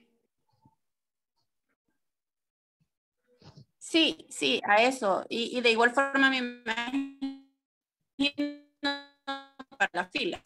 Sí, sí, a eso. Y, de igual forma me imagino para las filas.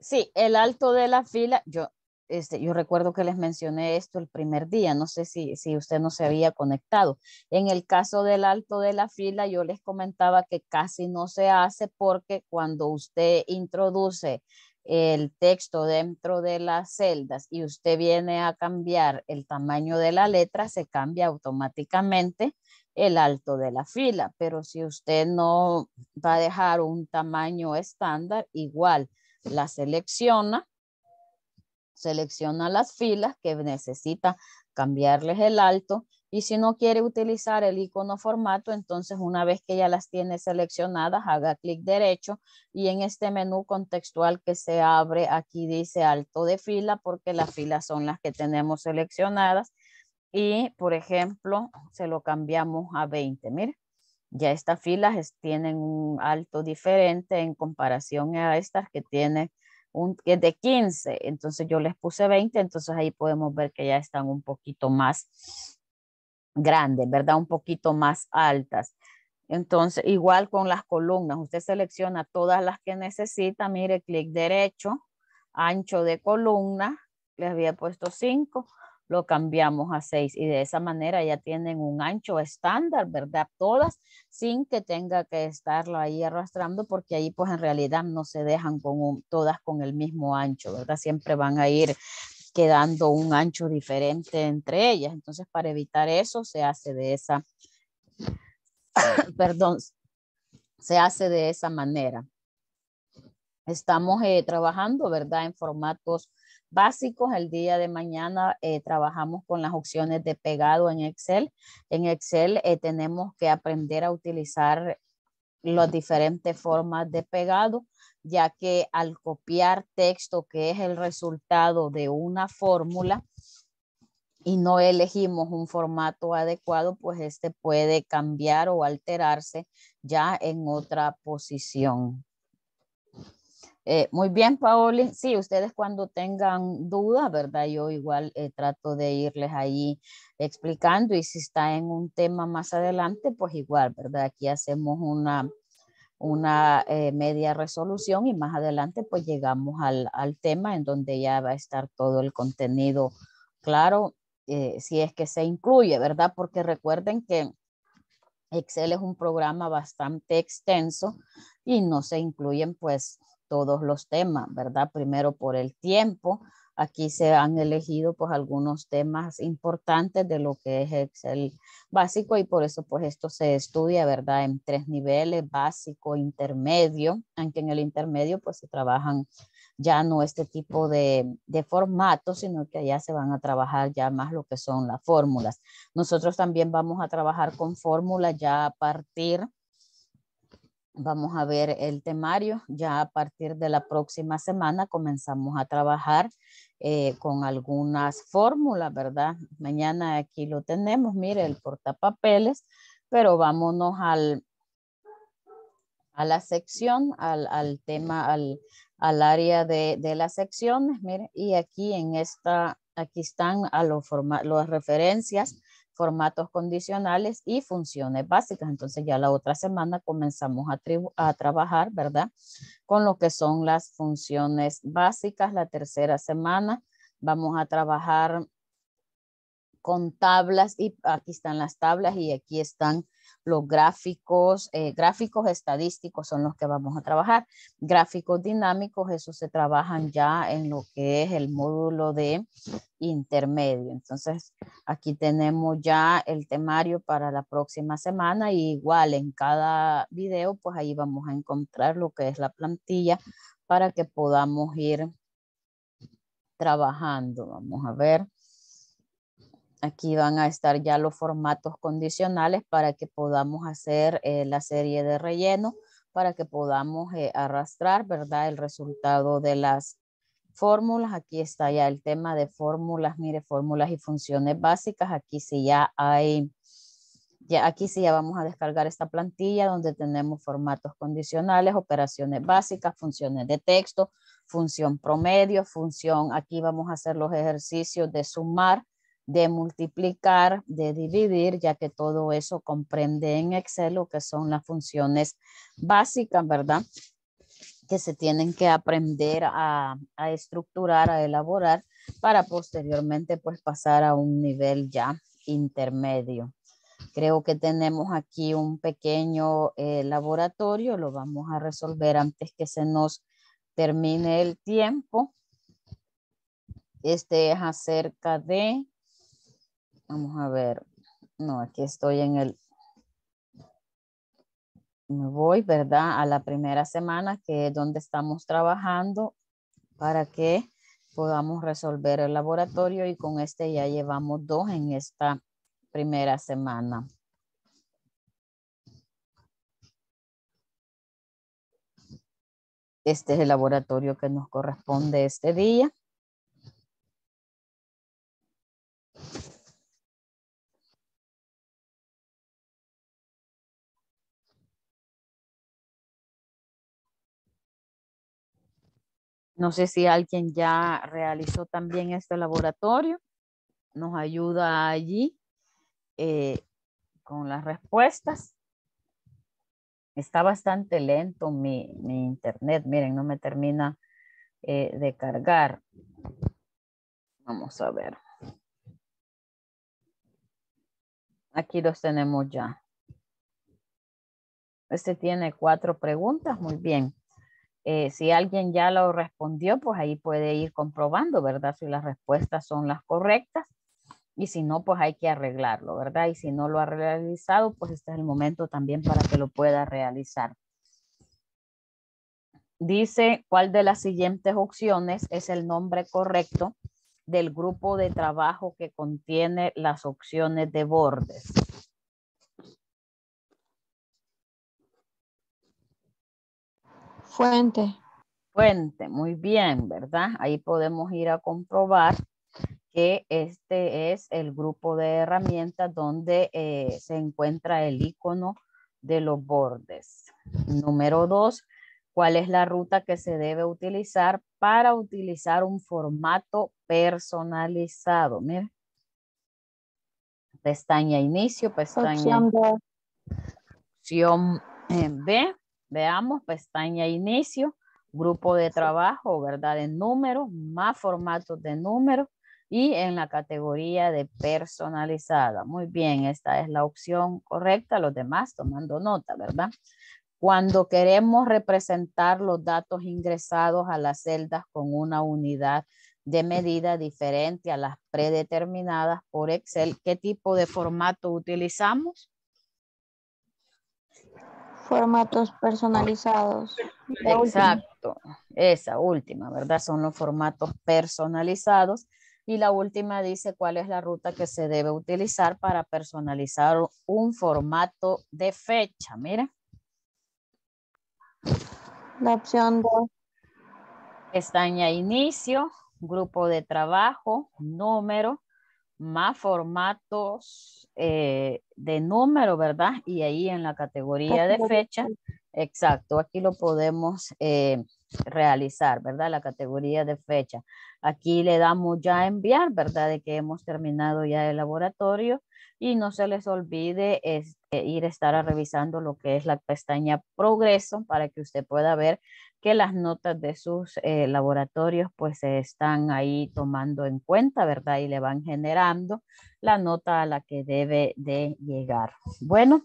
Sí, el alto de la fila, yo, este, yo recuerdo que les mencioné esto el primer día, no sé si, si usted no se había conectado. En el caso del alto de la fila, yo les comentaba que casi no se hace porque cuando usted introduce el texto dentro de las celdas y usted viene a cambiar el tamaño de la letra, se cambia automáticamente el alto de la fila, pero si usted no va a dejar un tamaño estándar, igual la selecciona, selecciona las filas que necesita cambiarles el alto y si no quiere utilizar el icono formato, entonces una vez que ya las tiene seleccionadas, haga clic derecho y en este menú contextual que se abre, aquí dice alto de fila porque las filas son las que tenemos seleccionadas y, por ejemplo, se lo cambiamos a 20. Mire, ya estas filas tienen un alto diferente en comparación a estas que tienen un, que de 15. Entonces yo les puse 20, entonces ahí podemos ver que ya están un poquito más grandes, ¿verdad? Un poquito más altas. Entonces, igual con las columnas, usted selecciona todas las que necesita, mire, clic derecho, ancho de columna, les había puesto 5, lo cambiamos a seis y de esa manera ya tienen un ancho estándar, ¿verdad? Todas sin que tenga que estarlo ahí arrastrando porque ahí pues en realidad no se dejan con todas con el mismo ancho, ¿verdad? Siempre van a ir quedando un ancho diferente entre ellas. Entonces para evitar eso se hace de esa, [COUGHS] perdón, se hace de esa manera. Estamos eh, trabajando, ¿verdad? En formatos básicos. El día de mañana eh, trabajamos con las opciones de pegado en Excel. En Excel eh, tenemos que aprender a utilizar las diferentes formas de pegado, ya que al copiar texto que es el resultado de una fórmula y no elegimos un formato adecuado, pues este puede cambiar o alterarse ya en otra posición. Eh, muy bien, Paoli. Sí, ustedes cuando tengan dudas, ¿verdad? Yo igual eh, trato de irles ahí explicando y si está en un tema más adelante, pues igual, ¿verdad? Aquí hacemos una, una eh, media resolución y más adelante pues llegamos al, al, tema en donde ya va a estar todo el contenido claro, si es que se incluye, ¿verdad? Porque recuerden que Excel es un programa bastante extenso y no se incluyen pues todos los temas, ¿verdad? Primero por el tiempo. Aquí se han elegido pues algunos temas importantes de lo que es Excel básico y por eso pues esto se estudia, ¿verdad? En tres niveles, básico, intermedio, aunque en el intermedio pues se trabajan ya no este tipo de, de formatos, sino que allá se van a trabajar ya más lo que son las fórmulas. Nosotros también vamos a trabajar con fórmulas ya a partir Vamos a ver el temario. Ya a partir de la próxima semana comenzamos a trabajar eh, con algunas fórmulas, ¿verdad? Mañana aquí lo tenemos, mire, el portapapeles, pero vámonos al, a la sección, al, tema, al, área de, de, las secciones, mire, y aquí en esta, aquí están a las referencias formatos condicionales y funciones básicas. Entonces ya la otra semana comenzamos a, trabajar, ¿verdad? Con lo que son las funciones básicas. La tercera semana vamos a trabajar con tablas y aquí están las tablas y aquí están los gráficos, eh, gráficos estadísticos son los que vamos a trabajar. Gráficos dinámicos, esos se trabajan ya en lo que es el módulo de intermedio. Entonces, aquí tenemos ya el temario para la próxima semana y igual en cada video, pues ahí vamos a encontrar lo que es la plantilla para que podamos ir trabajando. Vamos a ver. Aquí van a estar ya los formatos condicionales para que podamos hacer eh, la serie de relleno, para que podamos eh, arrastrar, ¿verdad? El resultado de las fórmulas. Aquí está ya el tema de fórmulas, mire, fórmulas y funciones básicas. Aquí sí ya hay, ya aquí sí ya vamos a descargar esta plantilla donde tenemos formatos condicionales, operaciones básicas, funciones de texto, función promedio, función, aquí vamos a hacer los ejercicios de sumar, de multiplicar, de dividir, ya que todo eso comprende en Excel lo que son las funciones básicas, ¿verdad? Que se tienen que aprender a, estructurar, a elaborar, para posteriormente pues pasar a un nivel ya intermedio. Creo que tenemos aquí un pequeño eh, laboratorio, lo vamos a resolver antes que se nos termine el tiempo. Este es acerca de Vamos a ver. No, aquí estoy en el... Me voy, ¿verdad? A la primera semana, que es donde estamos trabajando para que podamos resolver el laboratorio y con este ya llevamos dos en esta primera semana. Este es el laboratorio que nos corresponde este día. No sé si alguien ya realizó también este laboratorio. Nos ayuda allí eh, con las respuestas. Está bastante lento mi, internet. Miren, no me termina eh, de cargar. Vamos a ver. Aquí los tenemos ya. Este tiene cuatro preguntas. Muy bien. Eh, si alguien ya lo respondió, pues ahí puede ir comprobando, ¿verdad? Si las respuestas son las correctas y si no, pues hay que arreglarlo, ¿verdad? Y si no lo ha realizado, pues este es el momento también para que lo pueda realizar. Dice cuál de las siguientes opciones es el nombre correcto del grupo de trabajo que contiene las opciones de bordes. Fuente. Fuente, muy bien, ¿verdad? Ahí podemos ir a comprobar que este es el grupo de herramientas donde eh, se encuentra el icono de los bordes. Número dos, ¿cuál es la ruta que se debe utilizar para utilizar un formato personalizado? Mira. Pestaña inicio, pestaña opción B. Opción eh, B. Veamos, pestaña pues, inicio, grupo de trabajo, ¿verdad? De números, más formatos de números y en la categoría de personalizada. Muy bien, esta es la opción correcta, los demás tomando nota, ¿verdad? Cuando queremos representar los datos ingresados a las celdas con una unidad de medida diferente a las predeterminadas por Excel, ¿qué tipo de formato utilizamos? Formatos personalizados. Exacto, esa última, ¿verdad? Son los formatos personalizados. Y la última dice cuál es la ruta que se debe utilizar para personalizar un formato de fecha. Mira. La opción 2. Pestaña inicio, grupo de trabajo, número, más formatos eh, de número, ¿verdad? Y ahí en la categoría de fecha, exacto, aquí lo podemos eh, realizar, ¿verdad? La categoría de fecha. Aquí le damos ya enviar, ¿verdad? De que hemos terminado ya el laboratorio y no se les olvide este, ir a estar revisando lo que es la pestaña progreso para que usted pueda ver que las notas de sus eh, laboratorios pues se están ahí tomando en cuenta, ¿verdad? Y le van generando la nota a la que debe de llegar. Bueno,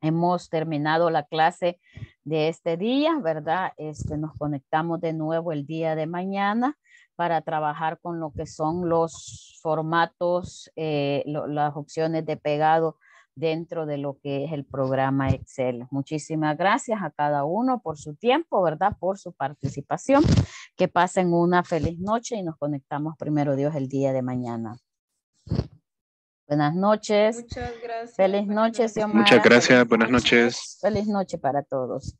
hemos terminado la clase de este día, ¿verdad? Este, nos conectamos de nuevo el día de mañana para trabajar con lo que son los formatos, eh, las opciones de pegado dentro de lo que es el programa Excel. Muchísimas gracias a cada uno por su tiempo, ¿verdad? Por su participación. Que pasen una feliz noche y nos conectamos primero Dios el día de mañana. Buenas noches. Muchas gracias. Feliz noche, Xiomara. Muchas gracias. Buenas noches. Feliz noche para todos.